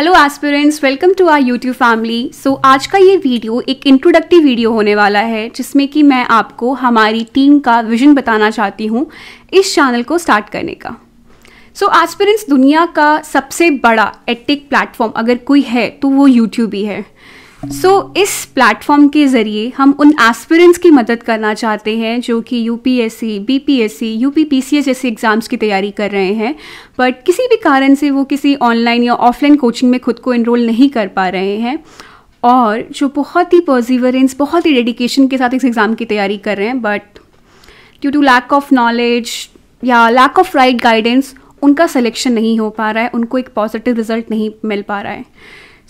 hello aspirants welcome to our YouTube family so आज का ये वीडियो एक इंट्रोडक्टिव वीडियो होने वाला है जिसमें कि मैं आपको हमारी टीम का विजन बताना चाहती हूँ इस चैनल को स्टार्ट करने का सो so, एस्पिरेंट्स दुनिया का सबसे बड़ा एटेक प्लेटफॉर्म अगर कोई है तो वो यूट्यूब ही है सो so, इस प्लेटफॉर्म के ज़रिए हम उन एस्पिरेंट्स की मदद करना चाहते हैं जो कि यूपीएससी बीपीएससी यूपीपीसीएस जैसे एग्ज़ाम्स की तैयारी कर रहे हैं बट किसी भी कारण से वो किसी ऑनलाइन या ऑफलाइन कोचिंग में खुद को इनरोल नहीं कर पा रहे हैं और जो बहुत ही पॉजिवरेंस बहुत ही डेडिकेशन के साथ इस एग्ज़ाम की तैयारी कर रहे हैं but due to lack of knowledge या लैक ऑफ राइट गाइडेंस उनका सिलेक्शन नहीं हो पा रहा है उनको एक पॉजिटिव रिजल्ट नहीं मिल पा रहा है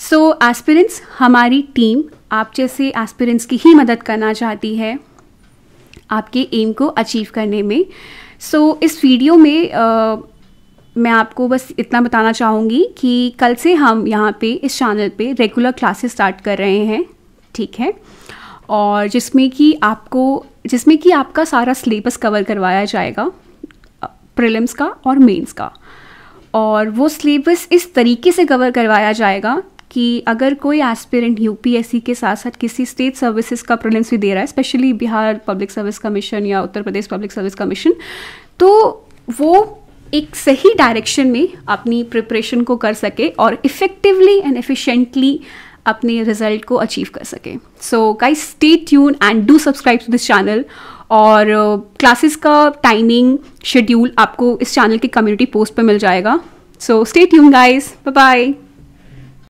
सो so, एस्पिरेंट्स हमारी टीम आप जैसे एस्पिरेंट्स की ही मदद करना चाहती है आपके एम को अचीव करने में सो so, इस वीडियो में आ, मैं आपको बस इतना बताना चाहूँगी कि कल से हम यहाँ पे इस चैनल पे रेगुलर क्लासेस स्टार्ट कर रहे हैं ठीक है और जिसमें कि आपको जिसमें कि आपका सारा सिलेबस कवर करवाया जाएगा प्रिलिम्स का और मेंस का और वो सिलेबस इस तरीके से कवर करवाया जाएगा कि अगर कोई एस्पिरेंट यूपीएससी के साथ साथ किसी स्टेट सर्विसेज का प्रिलिम्स भी दे रहा है specially Bihar public service commission या Uttar Pradesh public service commission तो वो एक सही डायरेक्शन में अपनी प्रिपरेशन को कर सके और इफ़ेक्टिवली एंड एफिशिएंटली अपने रिजल्ट को अचीव कर सके so guys stay tune and do subscribe to this channel और क्लासेस uh, का टाइमिंग शेड्यूल आपको इस चैनल के कम्युनिटी पोस्ट पर मिल जाएगा so stay tune guys bye bye